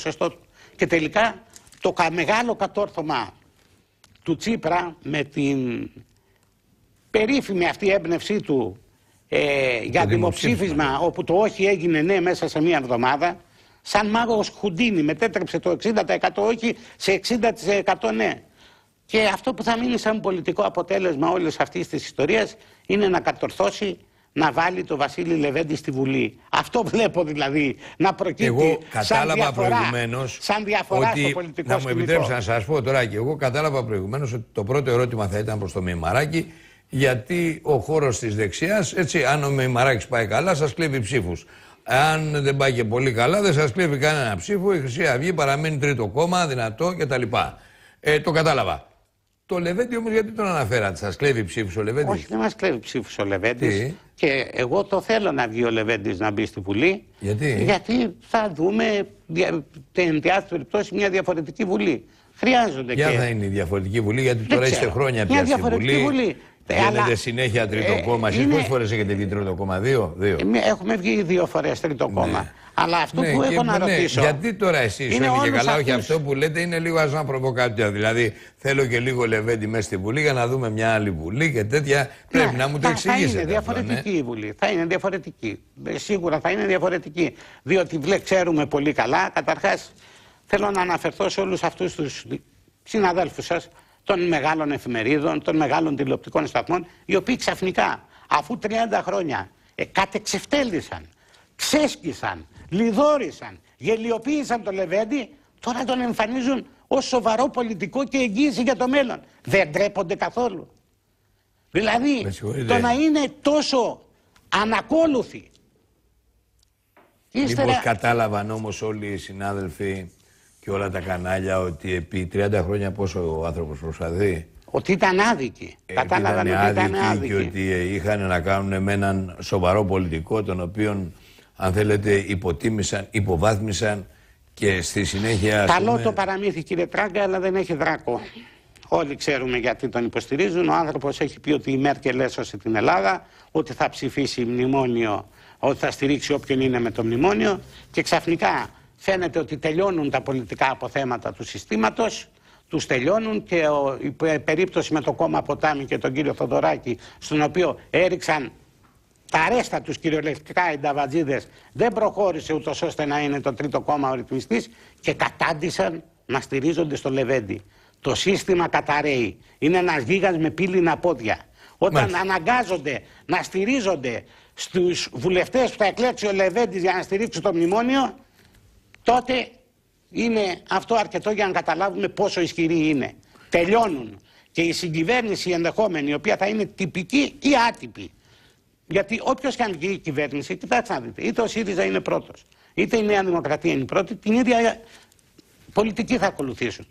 σωστό Και τελικά το μεγάλο κατόρθωμα του Τσίπρα με την περίφημη αυτή έμπνευσή του ε, για δημοψήφισμα όπου το όχι έγινε ναι μέσα σε μία εβδομάδα σαν μάγος Χουντίνη μετέτρεψε το 60% όχι σε 60% ναι. Και αυτό που θα μείνει σαν πολιτικό αποτέλεσμα όλης αυτής της ιστορίας είναι να κατορθώσει να βάλει το Βασίλη Λεβέντη στη Βουλή. Αυτό βλέπω δηλαδή να προκύπτει. Εγώ κατάλαβα προηγουμένως. Σαν διαφορά ότι, στο πολιτικό Να μου επιτρέψετε να σας πω τώρα και εγώ κατάλαβα προηγουμένως ότι το πρώτο ερώτημα θα ήταν προς το Μημαράκι, Γιατί ο χώρος της δεξιάς, έτσι, αν ο Μημαράκι πάει καλά, σας κλέβει ψήφους. Αν δεν πάει και πολύ καλά, δεν σας κλέβει κανένα ψήφο. Η Χρυσή Αυγή παραμένει τρίτο κόμμα, δυνατό κτλ. Ε, το κατάλαβα. Το Λεβέντι όμως γιατί τον αναφέρατε, σας κλέβει ψήφους ο Λεβέντι. Όχι, δεν μας κλέβει ψήφους ο Λεβέντι. Και εγώ το θέλω να βγει ο Λεβέντης να μπει στη Βουλή. Γιατί, γιατί θα δούμε, εν πάση περιπτώσει, μια διαφορετική Βουλή. Χρειάζονται Ποια και... θα είναι η διαφορετική Βουλή, γιατί τώρα είστε χρόνια πια στη Βουλή. Βουλή. Γίνεται αλλά... συνέχεια ε, τρίτο κόμμα. Εσεί είναι... πόσες φορές έχετε βγει τρίτο κόμμα, δύο. δύο. Ε, έχουμε βγει δύο φορές τρίτο κόμμα. Ναι. Αλλά αυτό ναι, που έχω να ναι, ναι. ρωτήσω. Γιατί τώρα εσείς, όχι και καλά, αυτούς. όχι αυτό που λέτε, είναι λίγο ας να προβοκάτια. Δηλαδή, θέλω και λίγο λεβέντι μέσα στη Βουλή για να δούμε μια άλλη Βουλή και τέτοια. Ναι, πρέπει να μου το εξηγήσετε. Θα είναι διαφορετική αυτό, ναι. η Βουλή. Θα είναι διαφορετική. Ε, σίγουρα θα είναι διαφορετική. Διότι ξέρουμε πολύ καλά, καταρχάς, θέλω να αναφερθώ σε όλους αυτούς τους συναδέλφους σας των μεγάλων εφημερίδων, των μεγάλων τηλεοπτικών σταθμών, οι οποίοι ξαφνικά, αφού 30 χρόνια ε, κατεξευτέλησαν, ξέσκησαν, λιδόρισαν, γελιοποίησαν τον Λεβέντη, τώρα τον εμφανίζουν ως σοβαρό πολιτικό και εγγύηση για το μέλλον. Δεν τρέπονται καθόλου. Δηλαδή, το να είναι τόσο ανακόλουθοι. Ύστερα... κατάλαβαν όμως όλοι οι συνάδελφοι και όλα τα κανάλια ότι επί 30 χρόνια πόσο ο άνθρωπος προσπαθεί. Ότι ήταν άδικοι. Ε, Κατάλαβαν ότι ήταν άδικοι. Και ότι είχαν να κάνουν με έναν σοβαρό πολιτικό τον οποίον αν θέλετε υποτίμησαν, υποβάθμισαν και στη συνέχεια... Καλό το παραμύθι κύριε Τράγκα αλλά δεν έχει δράκο. Όλοι ξέρουμε γιατί τον υποστηρίζουν. Ο άνθρωπος έχει πει ότι η Μέρκελ έσωσε την Ελλάδα, ότι θα ψηφίσει μνημόνιο, ότι θα στηρίξει όποιον είναι με το μνημόνιο και ξαφνικά φαίνεται ότι τελειώνουν τα πολιτικά αποθέματα του συστήματος, τους τελειώνουν και η περίπτωση με το κόμμα Ποτάμι και τον κύριο Θοδωράκη, στον οποίο έριξαν τα αρέστα τους κυριολεκτικά νταβατζίδες δεν προχώρησε ούτως ώστε να είναι το τρίτο κόμμα ο ρυθμιστής και κατάντησαν να στηρίζονται στο Λεβέντι. Το σύστημα καταραίει. Είναι ένας γίγας με πύληνα πόδια. Όταν αναγκάζονται να στηρίζονται στους βουλευτές που θα εκλέξει ο Λεβέντης για να στηρίξει το μνημόνιο, τότε είναι αυτό αρκετό για να καταλάβουμε πόσο ισχυρή είναι. Τελειώνουν και η συγκυβέρνηση ενδεχόμενη, η οποία θα είναι τυπική ή άτυπη. Γιατί όποιος και αν η κυβέρνηση, κοιτάξτε να δείτε, είτε ο ΣΥΡΙΖΑ είναι πρώτος, είτε η Νέα Δημοκρατία είναι πρώτη, την ίδια πολιτική θα ακολουθήσουν.